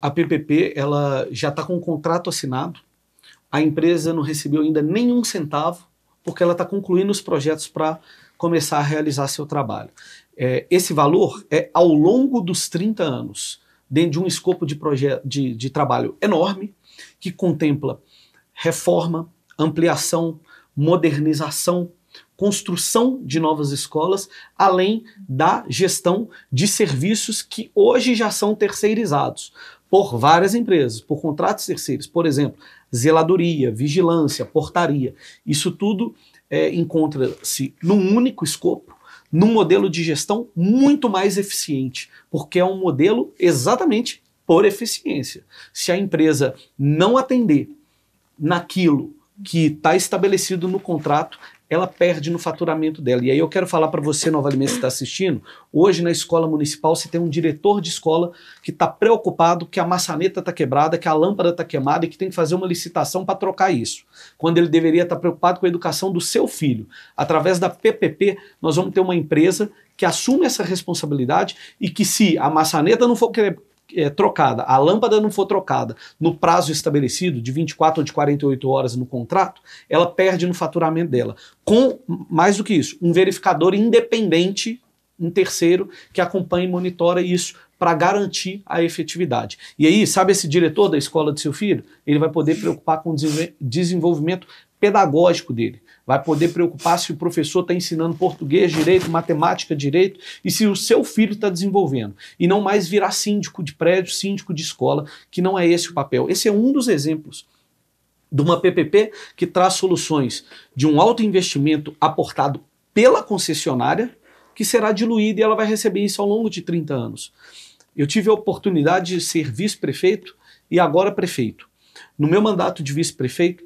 A PPP ela já está com o um contrato assinado. A empresa não recebeu ainda nenhum centavo porque ela está concluindo os projetos para começar a realizar seu trabalho. É, esse valor é ao longo dos 30 anos, dentro de um escopo de, de, de trabalho enorme, que contempla reforma, ampliação, modernização, construção de novas escolas, além da gestão de serviços que hoje já são terceirizados por várias empresas, por contratos terceiros, por exemplo, zeladoria, vigilância, portaria. Isso tudo é, encontra-se num único escopo, num modelo de gestão muito mais eficiente, porque é um modelo exatamente por eficiência. Se a empresa não atender naquilo que está estabelecido no contrato, ela perde no faturamento dela. E aí eu quero falar para você, Nova Alimentos, que está assistindo, hoje na escola municipal você tem um diretor de escola que está preocupado que a maçaneta está quebrada, que a lâmpada está queimada e que tem que fazer uma licitação para trocar isso. Quando ele deveria estar tá preocupado com a educação do seu filho. Através da PPP, nós vamos ter uma empresa que assume essa responsabilidade e que se a maçaneta não for é, trocada, a lâmpada não for trocada no prazo estabelecido, de 24 ou de 48 horas no contrato, ela perde no faturamento dela. Com, mais do que isso, um verificador independente, um terceiro, que acompanha e monitora isso para garantir a efetividade. E aí, sabe esse diretor da escola do seu filho? Ele vai poder preocupar com desenvolvimento pedagógico dele. Vai poder preocupar se o professor está ensinando português, direito, matemática, direito e se o seu filho está desenvolvendo. E não mais virar síndico de prédio, síndico de escola, que não é esse o papel. Esse é um dos exemplos de uma PPP que traz soluções de um alto investimento aportado pela concessionária, que será diluída e ela vai receber isso ao longo de 30 anos. Eu tive a oportunidade de ser vice-prefeito e agora prefeito. No meu mandato de vice-prefeito,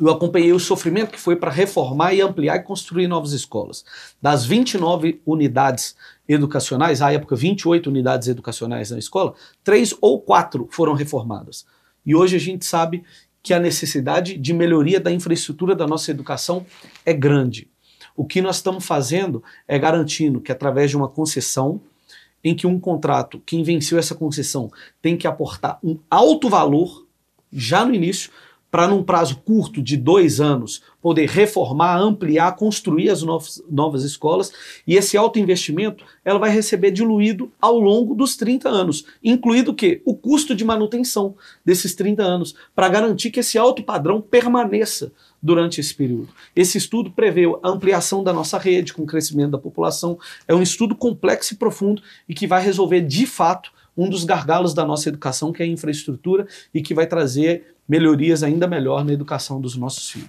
eu acompanhei o sofrimento que foi para reformar e ampliar e construir novas escolas. Das 29 unidades educacionais, à época 28 unidades educacionais na escola, três ou quatro foram reformadas. E hoje a gente sabe que a necessidade de melhoria da infraestrutura da nossa educação é grande. O que nós estamos fazendo é garantindo que, através de uma concessão, em que um contrato, quem venceu essa concessão, tem que aportar um alto valor já no início para num prazo curto de dois anos poder reformar, ampliar, construir as novas, novas escolas e esse alto investimento ela vai receber diluído ao longo dos 30 anos, incluído o que O custo de manutenção desses 30 anos, para garantir que esse alto padrão permaneça durante esse período. Esse estudo preveu a ampliação da nossa rede com o crescimento da população, é um estudo complexo e profundo e que vai resolver de fato um dos gargalos da nossa educação, que é a infraestrutura, e que vai trazer melhorias ainda melhor na educação dos nossos filhos.